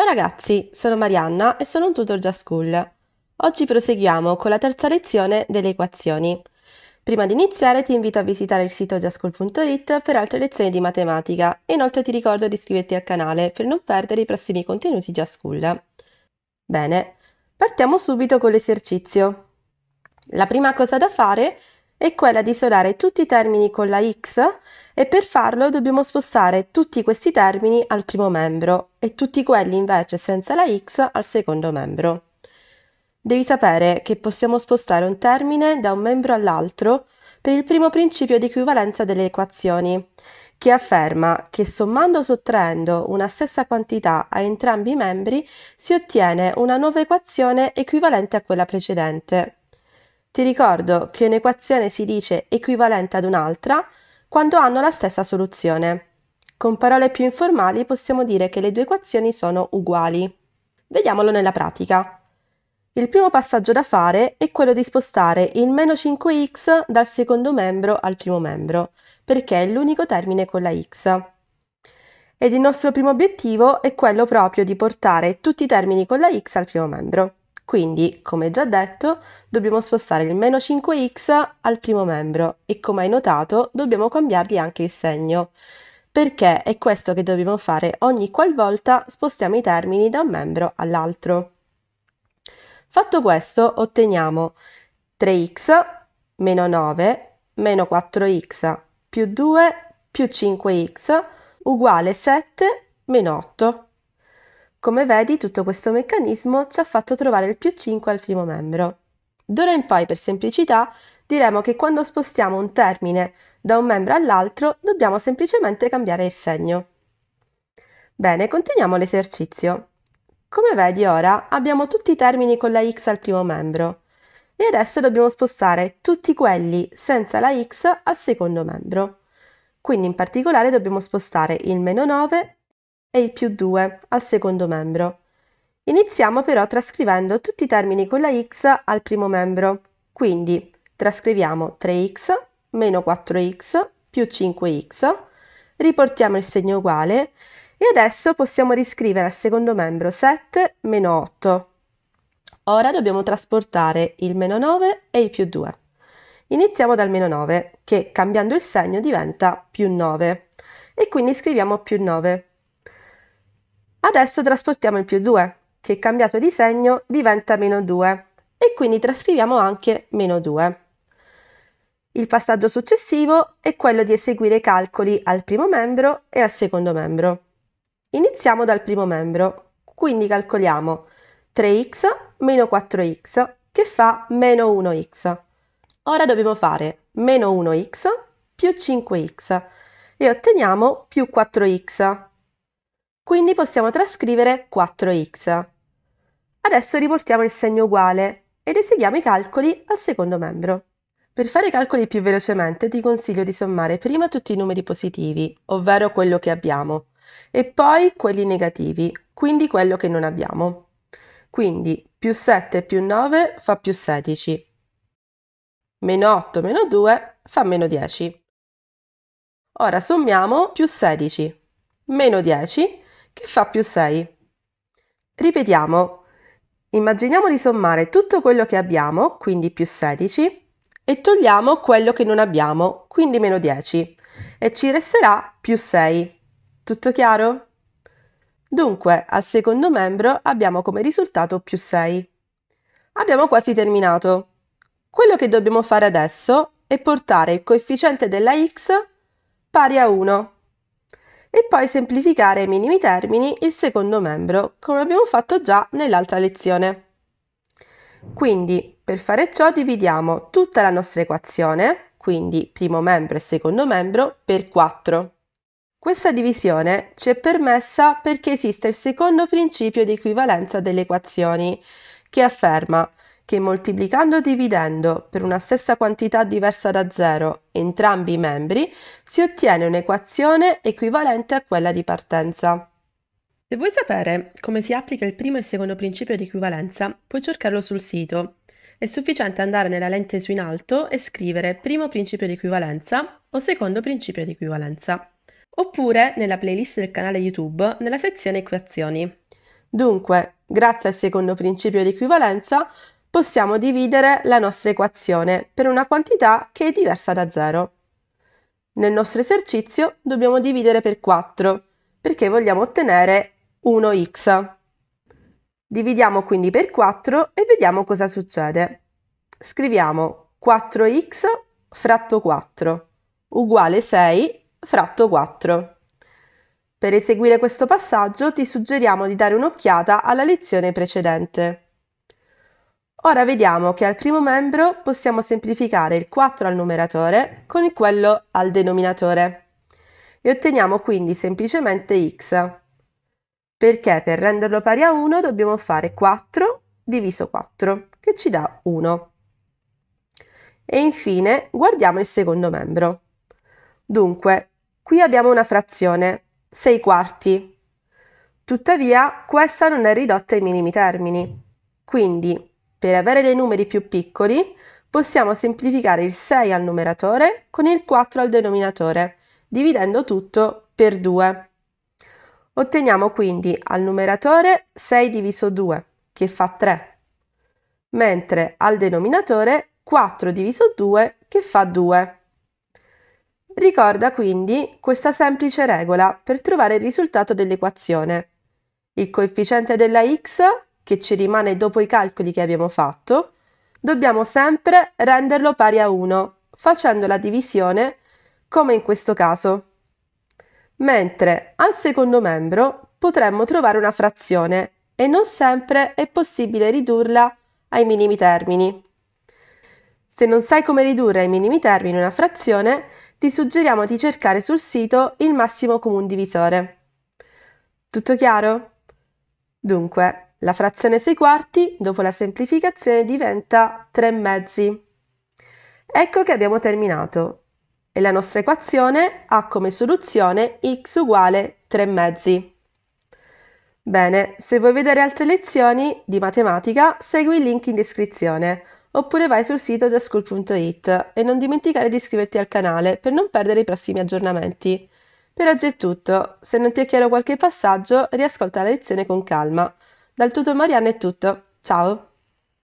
Ciao ragazzi, sono Marianna e sono un tutor JaSchool. Oggi proseguiamo con la terza lezione delle equazioni. Prima di iniziare ti invito a visitare il sito jaschool.it per altre lezioni di matematica e inoltre ti ricordo di iscriverti al canale per non perdere i prossimi contenuti JaSchool. Bene, partiamo subito con l'esercizio. La prima cosa da fare è è quella di isolare tutti i termini con la x e per farlo dobbiamo spostare tutti questi termini al primo membro e tutti quelli invece senza la x al secondo membro. Devi sapere che possiamo spostare un termine da un membro all'altro per il primo principio di equivalenza delle equazioni, che afferma che sommando o sottraendo una stessa quantità a entrambi i membri si ottiene una nuova equazione equivalente a quella precedente, ti ricordo che un'equazione si dice equivalente ad un'altra quando hanno la stessa soluzione. Con parole più informali possiamo dire che le due equazioni sono uguali. Vediamolo nella pratica. Il primo passaggio da fare è quello di spostare il meno 5x dal secondo membro al primo membro, perché è l'unico termine con la x. Ed il nostro primo obiettivo è quello proprio di portare tutti i termini con la x al primo membro. Quindi, come già detto, dobbiamo spostare il meno 5x al primo membro e come hai notato dobbiamo cambiargli anche il segno, perché è questo che dobbiamo fare ogni qualvolta spostiamo i termini da un membro all'altro. Fatto questo otteniamo 3x meno 9 meno 4x più 2 più 5x uguale 7 meno 8. Come vedi tutto questo meccanismo ci ha fatto trovare il più 5 al primo membro. D'ora in poi, per semplicità, diremo che quando spostiamo un termine da un membro all'altro dobbiamo semplicemente cambiare il segno. Bene, continuiamo l'esercizio. Come vedi ora abbiamo tutti i termini con la x al primo membro e adesso dobbiamo spostare tutti quelli senza la x al secondo membro. Quindi in particolare dobbiamo spostare il meno 9 e il più 2 al secondo membro. Iniziamo però trascrivendo tutti i termini con la x al primo membro, quindi trascriviamo 3x meno 4x più 5x, riportiamo il segno uguale e adesso possiamo riscrivere al secondo membro 7 meno 8. Ora dobbiamo trasportare il meno 9 e il più 2. Iniziamo dal meno 9 che cambiando il segno diventa più 9 e quindi scriviamo più 9 Adesso trasportiamo il più 2, che cambiato di segno diventa meno 2, e quindi trascriviamo anche meno 2. Il passaggio successivo è quello di eseguire i calcoli al primo membro e al secondo membro. Iniziamo dal primo membro, quindi calcoliamo 3x meno 4x che fa meno 1x. Ora dobbiamo fare meno 1x più 5x e otteniamo più 4x quindi possiamo trascrivere 4x. Adesso riportiamo il segno uguale ed eseguiamo i calcoli al secondo membro. Per fare i calcoli più velocemente ti consiglio di sommare prima tutti i numeri positivi, ovvero quello che abbiamo, e poi quelli negativi, quindi quello che non abbiamo. Quindi più 7 più 9 fa più 16, meno 8 meno 2 fa meno 10. Ora sommiamo più 16, meno 10 che fa più 6. Ripetiamo. Immaginiamo di sommare tutto quello che abbiamo, quindi più 16, e togliamo quello che non abbiamo, quindi meno 10, e ci resterà più 6. Tutto chiaro? Dunque, al secondo membro abbiamo come risultato più 6. Abbiamo quasi terminato. Quello che dobbiamo fare adesso è portare il coefficiente della x pari a 1 e poi semplificare ai minimi termini il secondo membro, come abbiamo fatto già nell'altra lezione. Quindi, per fare ciò dividiamo tutta la nostra equazione, quindi primo membro e secondo membro, per 4. Questa divisione ci è permessa perché esiste il secondo principio di equivalenza delle equazioni, che afferma che che moltiplicando o dividendo per una stessa quantità diversa da zero entrambi i membri si ottiene un'equazione equivalente a quella di partenza. Se vuoi sapere come si applica il primo e il secondo principio di equivalenza, puoi cercarlo sul sito. È sufficiente andare nella lente su in alto e scrivere primo principio di equivalenza o secondo principio di equivalenza. Oppure nella playlist del canale YouTube nella sezione equazioni. Dunque, grazie al secondo principio di equivalenza, possiamo dividere la nostra equazione per una quantità che è diversa da 0. Nel nostro esercizio dobbiamo dividere per 4 perché vogliamo ottenere 1x. Dividiamo quindi per 4 e vediamo cosa succede. Scriviamo 4x fratto 4 uguale 6 fratto 4. Per eseguire questo passaggio ti suggeriamo di dare un'occhiata alla lezione precedente. Ora vediamo che al primo membro possiamo semplificare il 4 al numeratore con quello al denominatore e otteniamo quindi semplicemente x, perché per renderlo pari a 1 dobbiamo fare 4 diviso 4, che ci dà 1. E infine guardiamo il secondo membro. Dunque, qui abbiamo una frazione, 6 quarti. Tuttavia, questa non è ridotta ai minimi termini, quindi per avere dei numeri più piccoli possiamo semplificare il 6 al numeratore con il 4 al denominatore, dividendo tutto per 2. Otteniamo quindi al numeratore 6 diviso 2, che fa 3, mentre al denominatore 4 diviso 2, che fa 2. Ricorda quindi questa semplice regola per trovare il risultato dell'equazione. Il coefficiente della x che ci rimane dopo i calcoli che abbiamo fatto, dobbiamo sempre renderlo pari a 1 facendo la divisione come in questo caso. Mentre al secondo membro potremmo trovare una frazione e non sempre è possibile ridurla ai minimi termini. Se non sai come ridurre ai minimi termini una frazione, ti suggeriamo di cercare sul sito il massimo comune divisore. Tutto chiaro? Dunque, la frazione 6 quarti, dopo la semplificazione, diventa 3 mezzi. Ecco che abbiamo terminato e la nostra equazione ha come soluzione x uguale 3 mezzi. Bene, se vuoi vedere altre lezioni di matematica, segui il link in descrizione oppure vai sul sito jaschool.it e non dimenticare di iscriverti al canale per non perdere i prossimi aggiornamenti. Per oggi è tutto, se non ti è chiaro qualche passaggio riascolta la lezione con calma dal Tutor Mariano è tutto, ciao!